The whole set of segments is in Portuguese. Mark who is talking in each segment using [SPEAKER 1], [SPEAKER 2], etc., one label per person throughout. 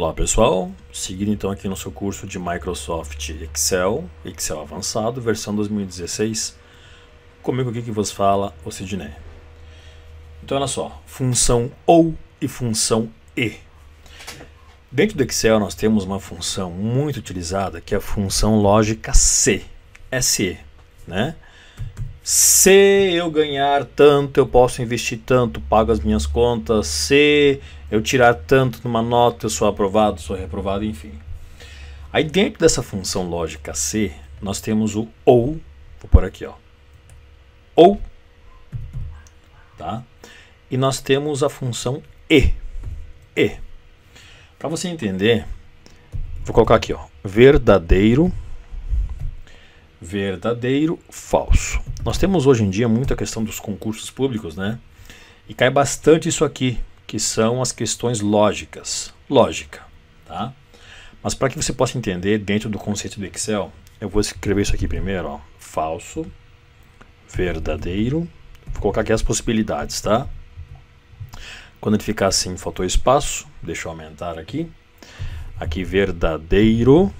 [SPEAKER 1] Olá pessoal, seguindo então aqui nosso curso de Microsoft Excel, Excel Avançado, versão 2016, comigo aqui que vos fala o Sidney. Então olha só, função OU e função E. Dentro do Excel nós temos uma função muito utilizada que é a função lógica C, SE, né? Se eu ganhar tanto, eu posso investir tanto, pago as minhas contas. Se eu tirar tanto numa nota, eu sou aprovado, sou reprovado, enfim. Aí dentro dessa função lógica C, nós temos o ou, vou por aqui, ó. Ou, tá? E nós temos a função e. E. Para você entender, vou colocar aqui, ó, verdadeiro verdadeiro, falso. Nós temos hoje em dia muita questão dos concursos públicos, né? E cai bastante isso aqui, que são as questões lógicas. Lógica, tá? Mas para que você possa entender dentro do conceito do Excel, eu vou escrever isso aqui primeiro, ó. Falso, verdadeiro. Vou colocar aqui as possibilidades, tá? Quando ele ficar assim, faltou espaço. Deixa eu aumentar aqui. Aqui, verdadeiro. Verdadeiro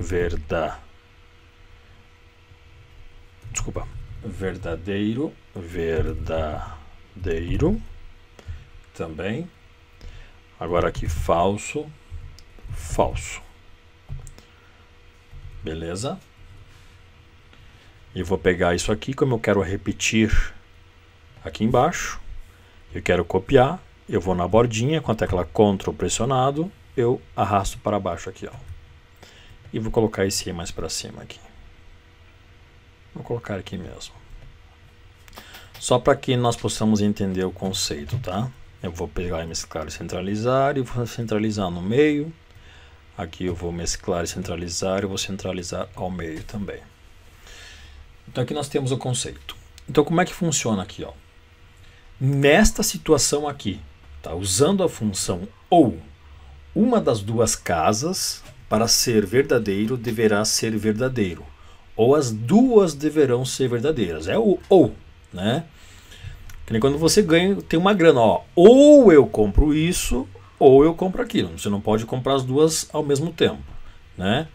[SPEAKER 1] verdade, Desculpa. Verdadeiro. Verdadeiro. Também. Agora aqui falso. Falso. Beleza? E vou pegar isso aqui, como eu quero repetir aqui embaixo, eu quero copiar, eu vou na bordinha com a tecla CTRL pressionado, eu arrasto para baixo aqui, ó, e vou colocar esse aí mais para cima aqui. Vou colocar aqui mesmo. Só para que nós possamos entender o conceito, tá? Eu vou pegar e mesclar e centralizar e vou centralizar no meio. Aqui eu vou mesclar e centralizar e vou centralizar ao meio também. Então aqui nós temos o conceito. Então como é que funciona aqui, ó? Nesta situação aqui, tá? Usando a função ou uma das duas casas, para ser verdadeiro, deverá ser verdadeiro. Ou as duas deverão ser verdadeiras. É o ou, né? Que nem quando você ganha, tem uma grana, ó. Ou eu compro isso, ou eu compro aquilo. Você não pode comprar as duas ao mesmo tempo, né?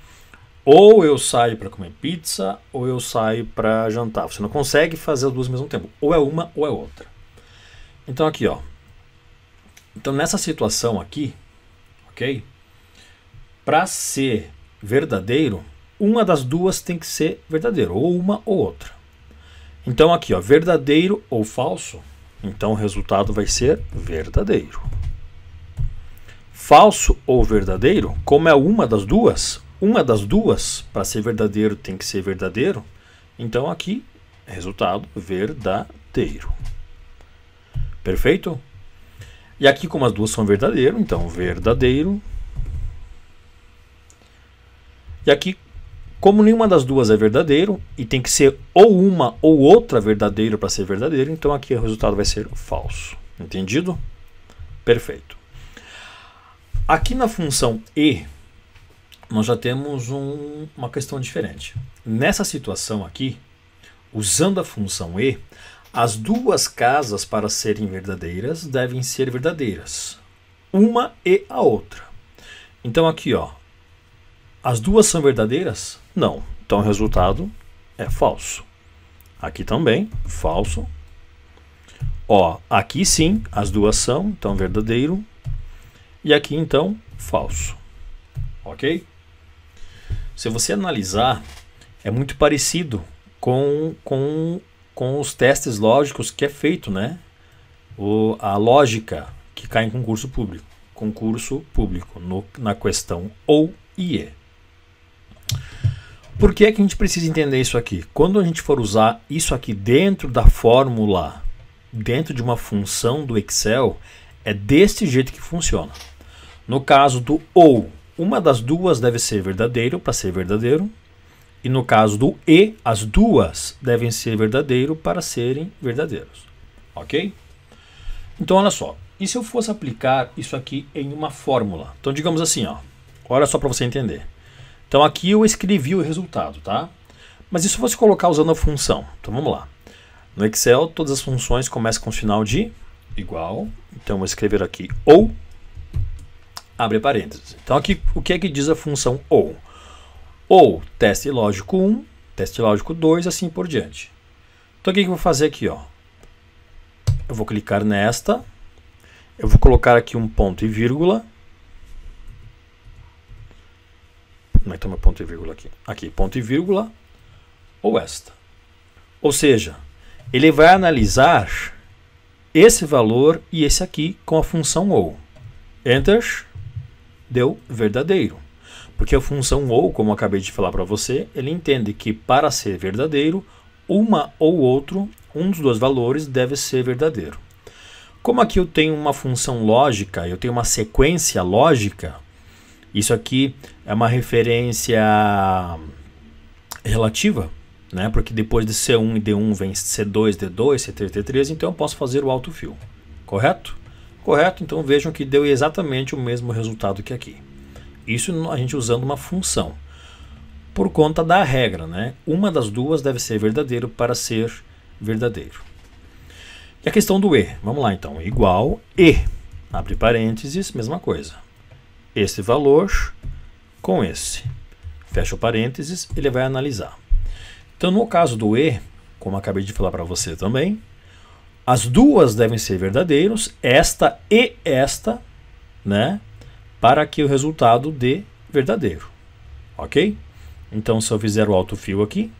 [SPEAKER 1] Ou eu saio para comer pizza, ou eu saio para jantar. Você não consegue fazer as duas ao mesmo tempo. Ou é uma ou é outra. Então aqui, ó. Então nessa situação aqui, ok? para ser verdadeiro, uma das duas tem que ser verdadeira, ou uma ou outra. Então aqui, ó, verdadeiro ou falso, então o resultado vai ser verdadeiro. Falso ou verdadeiro, como é uma das duas, uma das duas para ser verdadeiro tem que ser verdadeiro, então aqui resultado verdadeiro. Perfeito? E aqui como as duas são verdadeiro, então verdadeiro e aqui, como nenhuma das duas é verdadeiro, e tem que ser ou uma ou outra verdadeiro para ser verdadeiro, então aqui o resultado vai ser falso. Entendido? Perfeito. Aqui na função E, nós já temos um, uma questão diferente. Nessa situação aqui, usando a função E, as duas casas para serem verdadeiras devem ser verdadeiras, uma e a outra. Então aqui, ó, as duas são verdadeiras? Não. Então o resultado é falso. Aqui também, falso. Ó, aqui sim, as duas são, então verdadeiro. E aqui então, falso. Ok? Se você analisar, é muito parecido com, com, com os testes lógicos que é feito, né? O, a lógica que cai em concurso público. Concurso público, no, na questão ou e IE. É. Por que, é que a gente precisa entender isso aqui? Quando a gente for usar isso aqui dentro da fórmula, dentro de uma função do Excel, é deste jeito que funciona. No caso do OU, uma das duas deve ser verdadeiro para ser verdadeiro. E no caso do E, as duas devem ser verdadeiro para serem verdadeiros. Ok? Então, olha só. E se eu fosse aplicar isso aqui em uma fórmula? Então, digamos assim, ó. olha só para você entender. Então aqui eu escrevi o resultado, tá? Mas isso fosse colocar usando a função. Então vamos lá. No Excel, todas as funções começam com o sinal de igual. Então vou escrever aqui ou abre parênteses. Então aqui o que é que diz a função ou? Ou teste lógico 1, teste lógico 2, assim por diante. Então o que, é que eu vou fazer aqui, ó? Eu vou clicar nesta, eu vou colocar aqui um ponto e vírgula, Como é tá ponto e vírgula aqui? Aqui, ponto e vírgula ou esta. Ou seja, ele vai analisar esse valor e esse aqui com a função ou. Enter deu verdadeiro. Porque a função ou, como acabei de falar para você, ele entende que para ser verdadeiro, uma ou outro, um dos dois valores deve ser verdadeiro. Como aqui eu tenho uma função lógica, eu tenho uma sequência lógica, isso aqui é uma referência relativa, né? Porque depois de C1 e D1 vem C2, D2, C3, D3, então eu posso fazer o fio, correto? Correto, então vejam que deu exatamente o mesmo resultado que aqui. Isso a gente usando uma função. Por conta da regra, né? Uma das duas deve ser verdadeiro para ser verdadeiro. E a questão do E, vamos lá então, igual E, abre parênteses, mesma coisa esse valor com esse. Fecha o parênteses, ele vai analisar. Então, no caso do E, como acabei de falar para você também, as duas devem ser verdadeiros, esta e esta, né? Para que o resultado dê verdadeiro. Ok? Então, se eu fizer o alto fio aqui,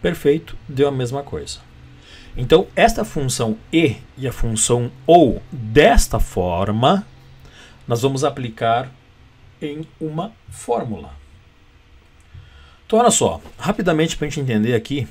[SPEAKER 1] perfeito, deu a mesma coisa. Então, esta função e e a função ou desta forma nós vamos aplicar em uma fórmula. Então, olha só, rapidamente para a gente entender aqui